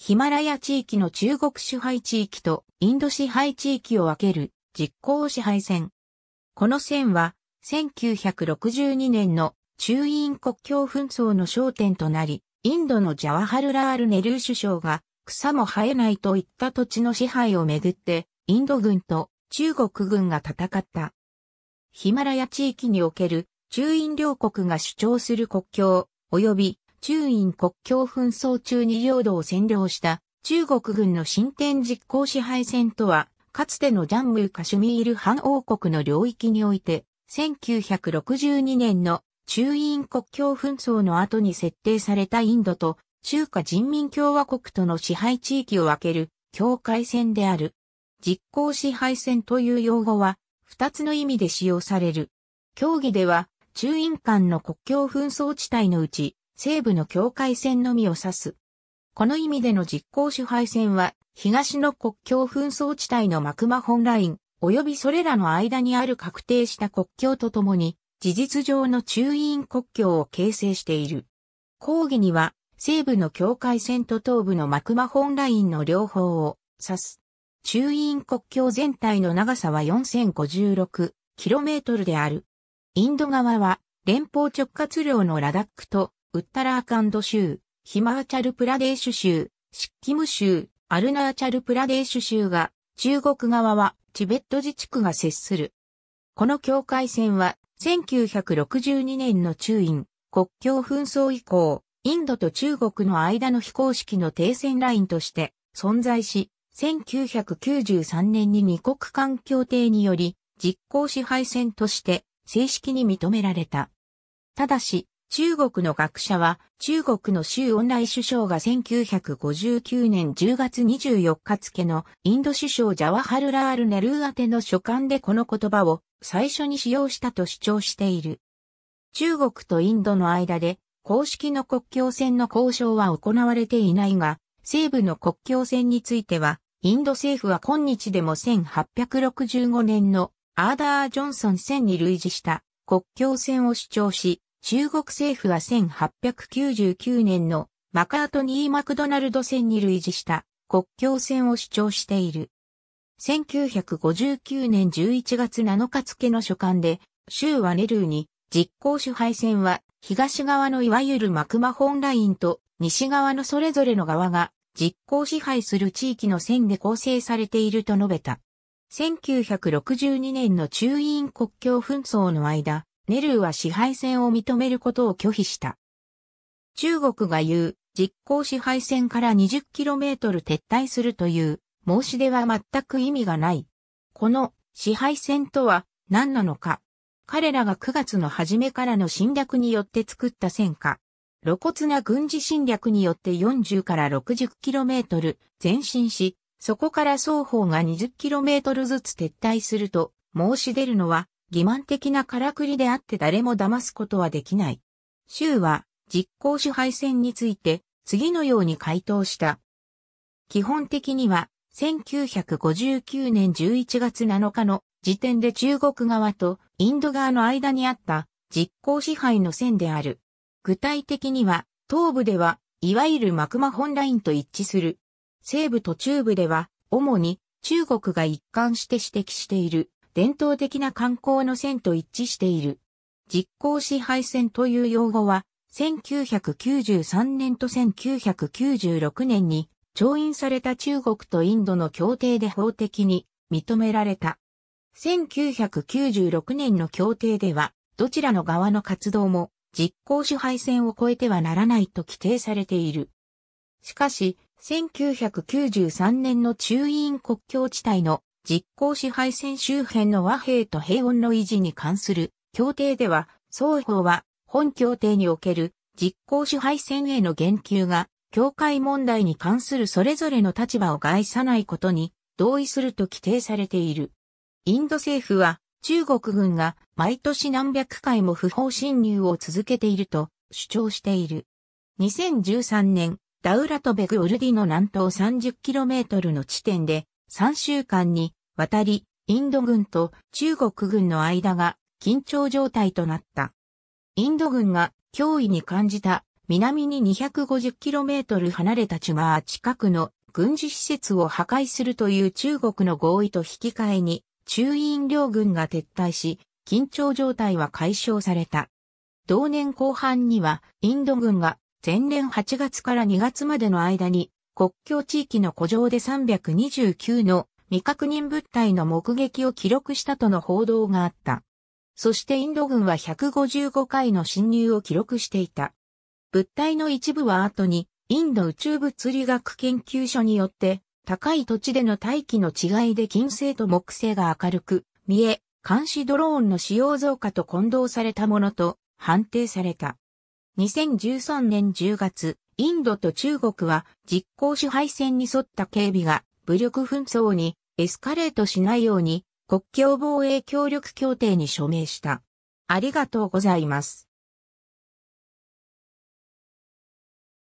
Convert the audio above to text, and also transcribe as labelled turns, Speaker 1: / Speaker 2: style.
Speaker 1: ヒマラヤ地域の中国支配地域とインド支配地域を分ける実行支配線。この線は1962年の中印国境紛争の焦点となり、インドのジャワハルラール・ネルー首相が草も生えないといった土地の支配をめぐって、インド軍と中国軍が戦った。ヒマラヤ地域における中印両国が主張する国境、及び中印国境紛争中に領土を占領した中国軍の進展実行支配戦とは、かつてのジャンムーカシュミール反王国の領域において、1962年の中印国境紛争の後に設定されたインドと中華人民共和国との支配地域を分ける境界線である。実行支配線という用語は、二つの意味で使用される。協議では、中印間の国境紛争地帯のうち、西部の境界線のみを指す。この意味での実行支配線は、東の国境紛争地帯のマクマホンライン、及びそれらの間にある確定した国境とともに、事実上の中印国境を形成している。講義には、西部の境界線と東部のマクマホンラインの両方を指す。中印国境全体の長さは 4056km である。インド側は連邦直轄領のラダックとウッタラーカンド州、ヒマーチャルプラデーシュ州、シッキム州、アルナーチャルプラデーシュ州が、中国側はチベット自治区が接する。この境界線は、1962年の中印、国境紛争以降、インドと中国の間の非公式の停戦ラインとして存在し、1993年に二国間協定により実行支配線として正式に認められた。ただし、中国の学者は、中国の周恩来首相が1959年10月24日付のインド首相ジャワハルラール・ネルー宛ての書簡でこの言葉を最初に使用したと主張している。中国とインドの間で公式の国境線の交渉は行われていないが、西部の国境線については、インド政府は今日でも1865年のアーダー・ジョンソン線に類似した国境線を主張し、中国政府は1899年のマカートニー・マクドナルド線に類似した国境線を主張している。1959年11月7日付の書簡で、州はネルーに実行支配線は東側のいわゆるマクマホンラインと西側のそれぞれの側が実行支配する地域の線で構成されていると述べた。1962年の中印国境紛争の間、ネルーは支配戦を認めることを拒否した。中国が言う実行支配戦から 20km 撤退するという申し出は全く意味がない。この支配戦とは何なのか。彼らが9月の初めからの侵略によって作った戦果。露骨な軍事侵略によって40から 60km 前進し、そこから双方が 20km ずつ撤退すると申し出るのは欺瞞的なからくりであって誰も騙すことはできない。州は実行支配戦について次のように回答した。基本的には1959年11月7日の時点で中国側とインド側の間にあった実行支配の線である。具体的には東部ではいわゆるマクマホンラインと一致する。西部と中部では主に中国が一貫して指摘している伝統的な観光の線と一致している。実行支配線という用語は、1993年と1996年に調印された中国とインドの協定で法的に認められた。1996年の協定では、どちらの側の活動も実行支配線を超えてはならないと規定されている。しかし、1993年の中印国境地帯の実行支配線周辺の和平と平穏の維持に関する協定では、双方は本協定における実行支配線への言及が、境界問題に関するそれぞれの立場を害さないことに同意すると規定されている。インド政府は中国軍が毎年何百回も不法侵入を続けていると主張している。2013年、ダウラトベグオルディの南東 30km の地点で3週間にわたり、インド軍と中国軍の間が緊張状態となった。インド軍が脅威に感じた南に 250km 離れたチュマー近くの軍事施設を破壊するという中国の合意と引き換えに中印両軍が撤退し、緊張状態は解消された。同年後半にはインド軍が前年8月から2月までの間に国境地域の古城で329の未確認物体の目撃を記録したとの報道があった。そしてインド軍は155回の侵入を記録していた。物体の一部は後に、インド宇宙物理学研究所によって、高い土地での大気の違いで金星と木星が明るく、見え、監視ドローンの使用増加と混同されたものと判定された。2013年10月、インドと中国は実効支配線に沿った警備が武力紛争にエスカレートしないように国境防衛協力協定に署名した。ありがとうございます。